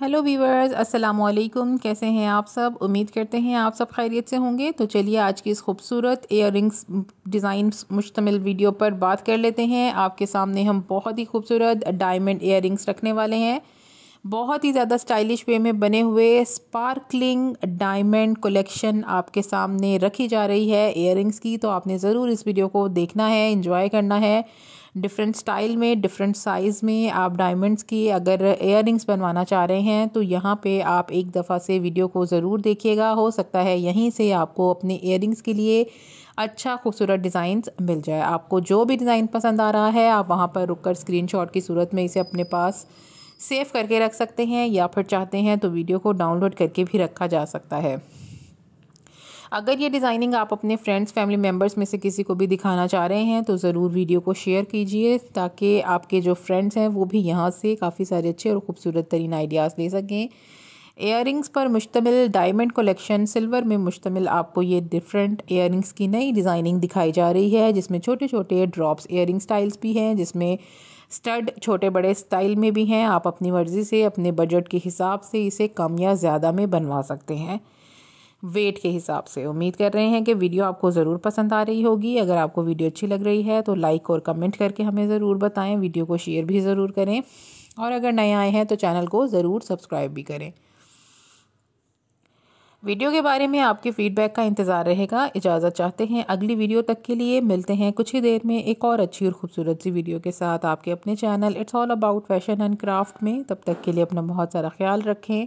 hello viewers अस्सलाम वालेकुम कैसे हैं आप सब उम्मीद करते हैं आप सब खैरियत से होंगे तो चलिए आज की इस खूबसूरत एयर रिंग्स डिज़ाइन मुश्तमिल वीडियो पर बात कर लेते हैं आपके सामने हम बहुत ही खूबसूरत डायमंड एयर रिंग्स रखने वाले हैं बहुत ही ज़्यादा स्टाइलिश वे में बने हुए स्पार्कलिंग डायमंड कलेक्शन आपके सामने रखी जा रही है एयर की तो आपने ज़रूर इस वीडियो को देखना है इन्जॉय करना है डिफरेंट स्टाइल में डिफरेंट साइज़ में आप डायमंड्स की अगर एयर बनवाना चाह रहे हैं तो यहाँ पे आप एक दफ़ा से वीडियो को ज़रूर देखिएगा हो सकता है यहीं से आपको अपने एयर के लिए अच्छा खूबसूरत डिज़ाइन मिल जाए आपको जो भी डिज़ाइन पसंद आ रहा है आप वहाँ पर रुक कर की सूरत में इसे अपने पास सेव करके रख सकते हैं या फिर चाहते हैं तो वीडियो को डाउनलोड करके भी रखा जा सकता है अगर ये डिज़ाइनिंग आप अपने फ्रेंड्स फैमिली मेम्बर्स में से किसी को भी दिखाना चाह रहे हैं तो ज़रूर वीडियो को शेयर कीजिए ताकि आपके जो फ्रेंड्स हैं वो भी यहाँ से काफ़ी सारे अच्छे और ख़ूबसूरत तरीन आइडियाज़ ले सकें एयर पर मुश्तमिल डायमंड कलेक्शन सिल्वर में मुश्तमिल आपको ये डिफरेंट एयर की नई डिज़ाइनिंग दिखाई जा रही है जिसमें छोटे छोटे ड्रॉप्स एयर स्टाइल्स भी हैं जिसमें स्टड छोटे बड़े स्टाइल में भी हैं आप अपनी मर्ज़ी से अपने बजट के हिसाब से इसे कम या ज़्यादा में बनवा सकते हैं वेट के हिसाब से उम्मीद कर रहे हैं कि वीडियो आपको ज़रूर पसंद आ रही होगी अगर आपको वीडियो अच्छी लग रही है तो लाइक और कमेंट करके हमें ज़रूर बताएं वीडियो को शेयर भी ज़रूर करें और अगर नए आए हैं तो चैनल को ज़रूर सब्सक्राइब भी करें वीडियो के बारे में आपके फीडबैक का इंतज़ार रहेगा इजाज़त चाहते हैं अगली वीडियो तक के लिए मिलते हैं कुछ ही देर में एक और अच्छी और ख़ूबसूरत सी वीडियो के साथ आपके अपने channel it's all about fashion and craft में तब तक के लिए अपना बहुत सारा ख्याल रखें